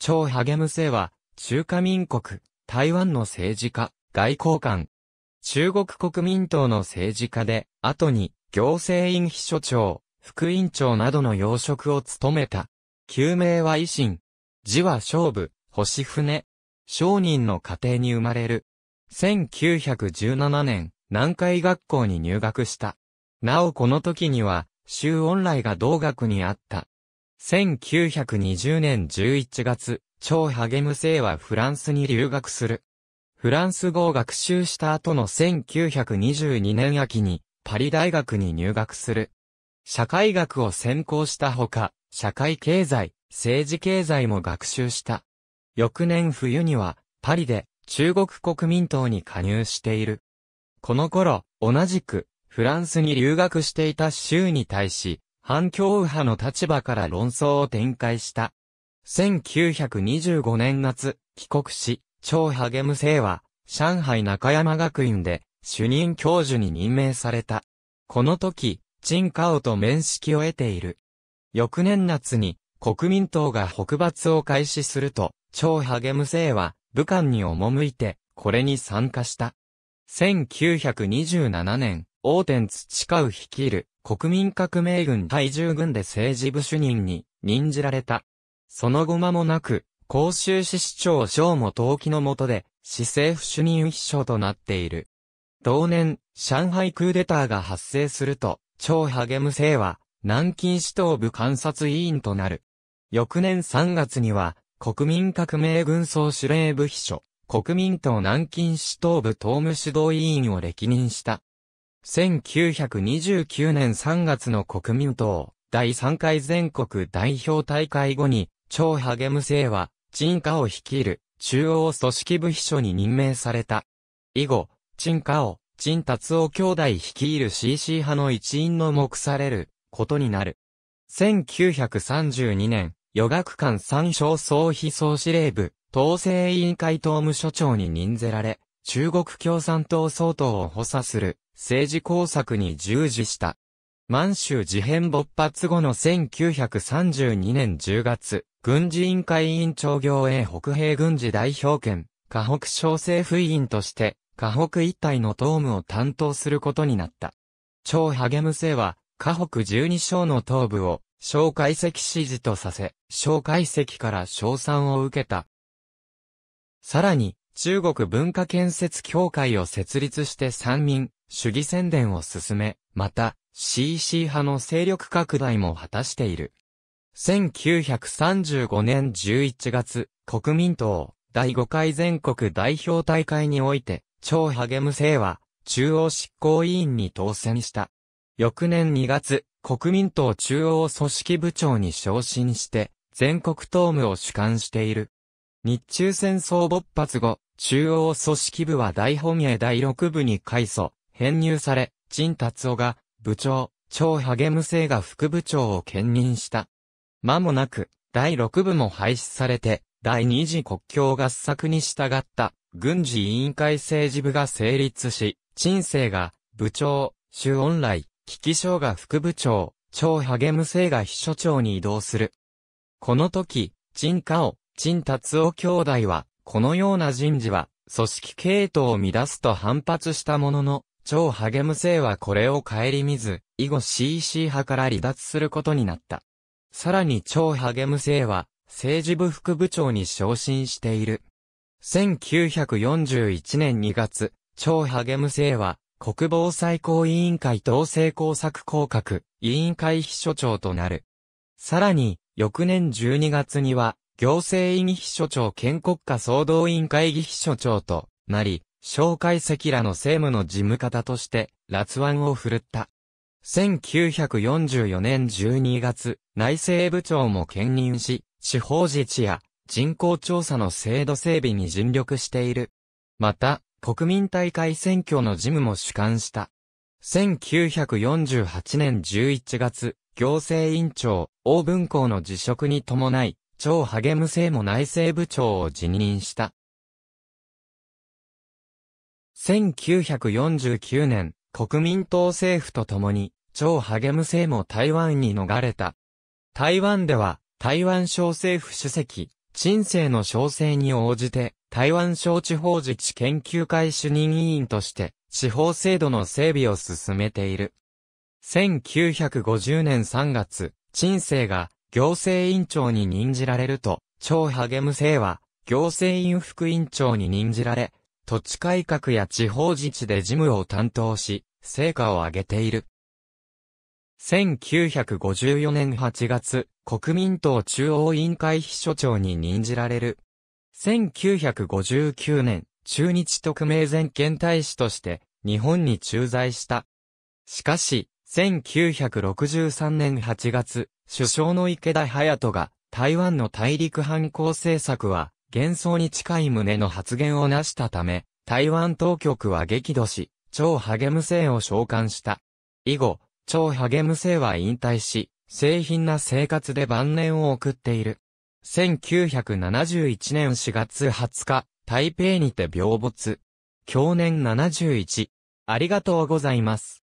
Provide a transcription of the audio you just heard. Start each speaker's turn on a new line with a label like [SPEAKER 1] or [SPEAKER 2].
[SPEAKER 1] 張励むせは、中華民国、台湾の政治家、外交官。中国国民党の政治家で、後に、行政院秘書長、副院長などの要職を務めた。旧名は維新。字は勝負、星船。商人の家庭に生まれる。1917年、南海学校に入学した。なおこの時には、周恩来が同学にあった。1920年11月、超ハゲムはフランスに留学する。フランス語を学習した後の1922年秋に、パリ大学に入学する。社会学を専攻したほか、社会経済、政治経済も学習した。翌年冬には、パリで中国国民党に加入している。この頃、同じく、フランスに留学していた州に対し、反共右派の立場から論争を展開した。1925年夏、帰国し、超励む生は、上海中山学院で、主任教授に任命された。この時、陳カオと面識を得ている。翌年夏に、国民党が北伐を開始すると、超励む生は、武漢に赴いて、これに参加した。1927年、王天下う率いる国民革命軍体重軍で政治部主任に任じられた。その後間もなく、甲州市市長小も登記の下で、市政府主任秘書となっている。同年、上海クーデターが発生すると、超励む生は、南京市東部監察委員となる。翌年3月には、国民革命軍総司令部秘書、国民党南京市東部党務指導委員を歴任した。1929年3月の国民党、第3回全国代表大会後に、超励む生は、陳家を率いる、中央組織部秘書に任命された。以後、陳家を、陳達夫兄弟率いる CC 派の一員の目される、ことになる。1932年、予学館三省総秘総司令部、統制委員会党務所長に任ぜられ、中国共産党総統を補佐する政治工作に従事した。満州事変勃発後の1932年10月、軍事委員会委員長業へ北兵軍事代表権、河北省政府委員として、河北一帯の東務を担当することになった。超励むせは、河北十二省の東部を、小解析指示とさせ、小解析から賞賛を受けた。さらに、中国文化建設協会を設立して三民、主義宣伝を進め、また、CC 派の勢力拡大も果たしている。1935年11月、国民党、第5回全国代表大会において、超励む生は、中央執行委員に当選した。翌年2月、国民党中央組織部長に昇進して、全国党務を主管している。日中戦争勃発後、中央組織部は大本営第6部に改組、編入され、陳達夫が部長、超励む生が副部長を兼任した。間もなく、第6部も廃止されて、第二次国境合作に従った軍事委員会政治部が成立し、陳生が部長、周恩来、危機省が副部長、超励む生が秘書長に移動する。この時、陳家を、陳達夫兄弟は、このような人事は、組織系統を乱すと反発したものの、超ハゲム性はこれを顧みず、以後 CC 派から離脱することになった。さらに超ハゲム性は、政治部副部長に昇進している。1941年2月、超ハゲム性は、国防最高委員会統制工作工格、委員会秘書長となる。さらに、翌年12月には、行政員秘書長兼国家総動員会議秘書長となり、蒋介石らの政務の事務方として、辣腕を振るった。1944年12月、内政部長も兼任し、地方自治や人口調査の制度整備に尽力している。また、国民大会選挙の事務も主管した。1948年11月、行政委員長、王文校の辞職に伴い、超励む政務内政部長を辞任した。1949年、国民党政府と共に、超励む性も台湾に逃れた。台湾では、台湾省政府主席、陳政の召請に応じて、台湾省地方自治研究会主任委員として、地方制度の整備を進めている。1950年3月、陳政が行政委員長に任じられると、超励む性は、行政院副委員長に任じられ、土地改革や地方自治で事務を担当し、成果を上げている。1954年8月、国民党中央委員会秘書長に任じられる。1959年、中日特命全権大使として日本に駐在した。しかし、1963年8月、首相の池田隼人が台湾の大陸反抗政策は幻想に近い旨の発言をなしたため、台湾当局は激怒し、超ハゲム生を召喚した。以後、超ハゲム生は引退し、製品な生活で晩年を送っている。1971年4月20日、台北にて病没。去年71。ありがとうございます。